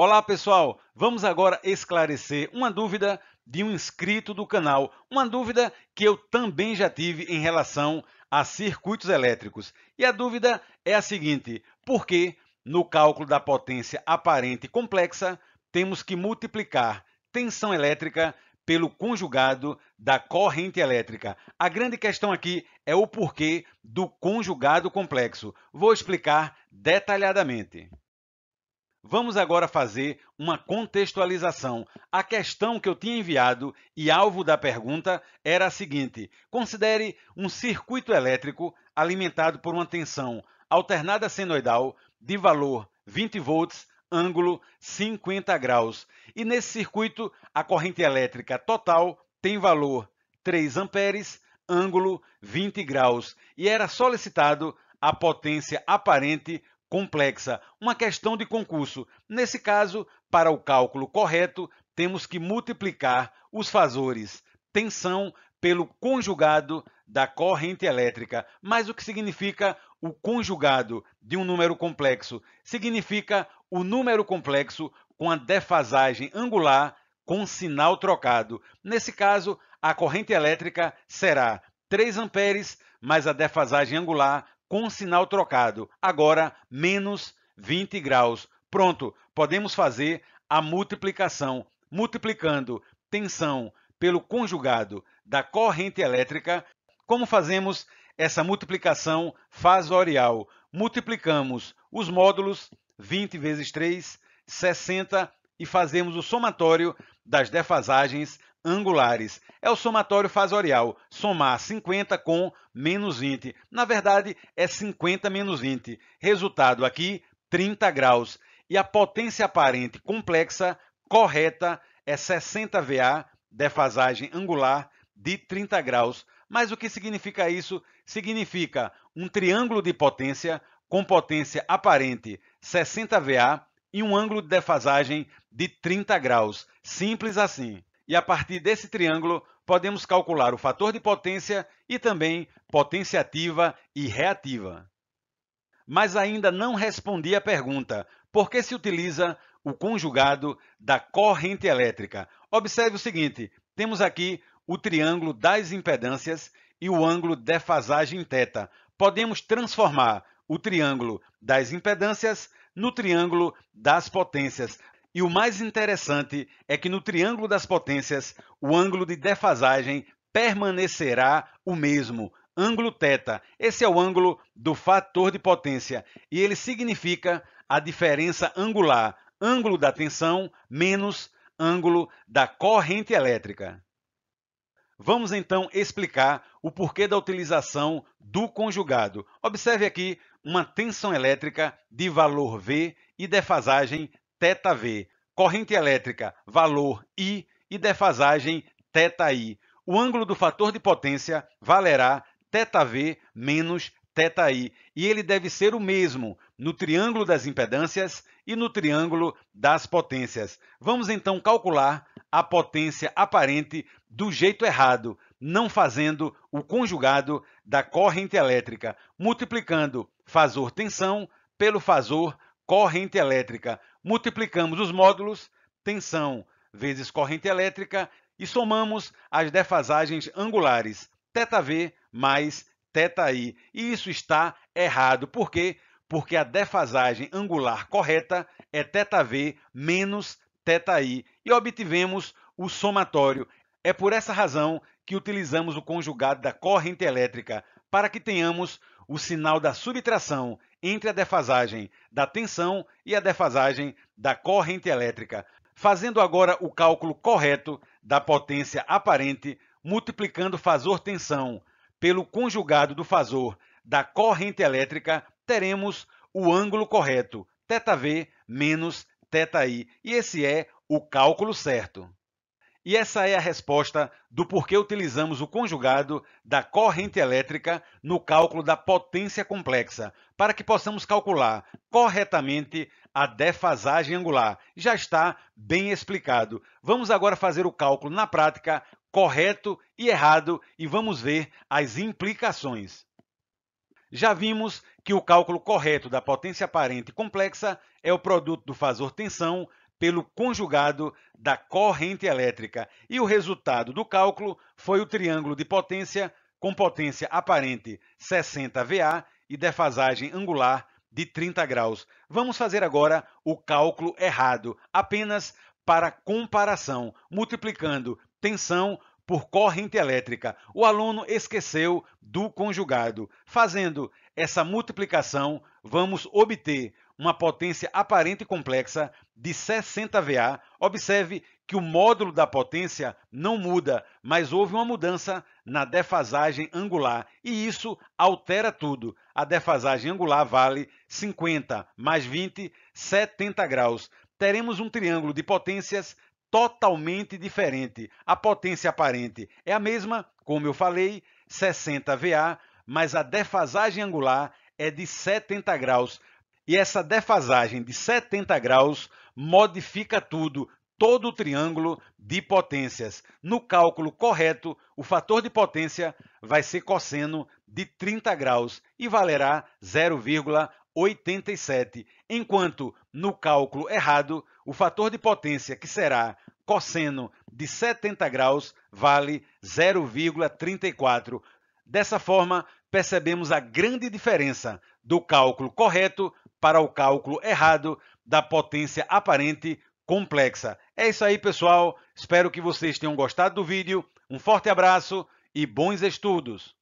Olá pessoal, vamos agora esclarecer uma dúvida de um inscrito do canal, uma dúvida que eu também já tive em relação a circuitos elétricos. E a dúvida é a seguinte, por que no cálculo da potência aparente complexa temos que multiplicar tensão elétrica pelo conjugado da corrente elétrica? A grande questão aqui é o porquê do conjugado complexo. Vou explicar detalhadamente. Vamos agora fazer uma contextualização. A questão que eu tinha enviado e alvo da pergunta era a seguinte: considere um circuito elétrico alimentado por uma tensão alternada senoidal de valor 20 volts, ângulo 50 graus. E nesse circuito, a corrente elétrica total tem valor 3 amperes, ângulo 20 graus, e era solicitado a potência aparente complexa, uma questão de concurso. Nesse caso, para o cálculo correto, temos que multiplicar os fazores tensão pelo conjugado da corrente elétrica. Mas o que significa o conjugado de um número complexo? Significa o número complexo com a defasagem angular com sinal trocado. Nesse caso, a corrente elétrica será 3 amperes mais a defasagem angular com sinal trocado. Agora, menos 20 graus. Pronto, podemos fazer a multiplicação, multiplicando tensão pelo conjugado da corrente elétrica. Como fazemos essa multiplicação fasorial? Multiplicamos os módulos 20 vezes 3, 60 e fazemos o somatório das defasagens angulares. É o somatório fasorial, somar 50 com menos 20. Na verdade, é 50 menos 20. Resultado aqui, 30 graus. E a potência aparente complexa correta é 60 VA, defasagem angular de 30 graus. Mas o que significa isso? Significa um triângulo de potência com potência aparente 60 VA e um ângulo de defasagem de 30 graus. Simples assim e a partir desse triângulo podemos calcular o fator de potência e também potência ativa e reativa. Mas ainda não respondi à pergunta, por que se utiliza o conjugado da corrente elétrica? Observe o seguinte, temos aqui o triângulo das impedâncias e o ângulo de fasagem θ. Podemos transformar o triângulo das impedâncias no triângulo das potências. E o mais interessante é que no triângulo das potências, o ângulo de defasagem permanecerá o mesmo, ângulo θ. Esse é o ângulo do fator de potência e ele significa a diferença angular, ângulo da tensão menos ângulo da corrente elétrica. Vamos então explicar o porquê da utilização do conjugado. Observe aqui uma tensão elétrica de valor V e defasagem θv, corrente elétrica, valor I e defasagem θi. O ângulo do fator de potência valerá θv menos θi, e ele deve ser o mesmo no triângulo das impedâncias e no triângulo das potências. Vamos então calcular a potência aparente do jeito errado, não fazendo o conjugado da corrente elétrica, multiplicando fasor tensão pelo fazor corrente elétrica. Multiplicamos os módulos, tensão vezes corrente elétrica e somamos as defasagens angulares, θv mais θi. E isso está errado. Por quê? Porque a defasagem angular correta é θv menos θi. E obtivemos o somatório. É por essa razão que utilizamos o conjugado da corrente elétrica para que tenhamos o sinal da subtração entre a defasagem da tensão e a defasagem da corrente elétrica, fazendo agora o cálculo correto da potência aparente multiplicando o fasor tensão pelo conjugado do fasor da corrente elétrica, teremos o ângulo correto, θV menos θi, e esse é o cálculo certo. E essa é a resposta do porquê utilizamos o conjugado da corrente elétrica no cálculo da potência complexa, para que possamos calcular corretamente a defasagem angular. Já está bem explicado. Vamos agora fazer o cálculo na prática, correto e errado, e vamos ver as implicações. Já vimos que o cálculo correto da potência aparente complexa é o produto do fator tensão pelo conjugado da corrente elétrica. E o resultado do cálculo foi o triângulo de potência com potência aparente 60 VA e defasagem angular de 30 graus. Vamos fazer agora o cálculo errado, apenas para comparação, multiplicando tensão por corrente elétrica. O aluno esqueceu do conjugado. Fazendo essa multiplicação, vamos obter uma potência aparente complexa de 60 VA, observe que o módulo da potência não muda, mas houve uma mudança na defasagem angular e isso altera tudo. A defasagem angular vale 50 mais 20, 70 graus. Teremos um triângulo de potências totalmente diferente. A potência aparente é a mesma, como eu falei, 60 VA, mas a defasagem angular é de 70 graus. E essa defasagem de 70 graus modifica tudo, todo o triângulo de potências. No cálculo correto, o fator de potência vai ser cosseno de 30 graus e valerá 0,87, enquanto no cálculo errado, o fator de potência, que será cosseno de 70 graus, vale 0,34. Dessa forma, percebemos a grande diferença do cálculo correto para o cálculo errado da potência aparente complexa. É isso aí, pessoal. Espero que vocês tenham gostado do vídeo. Um forte abraço e bons estudos!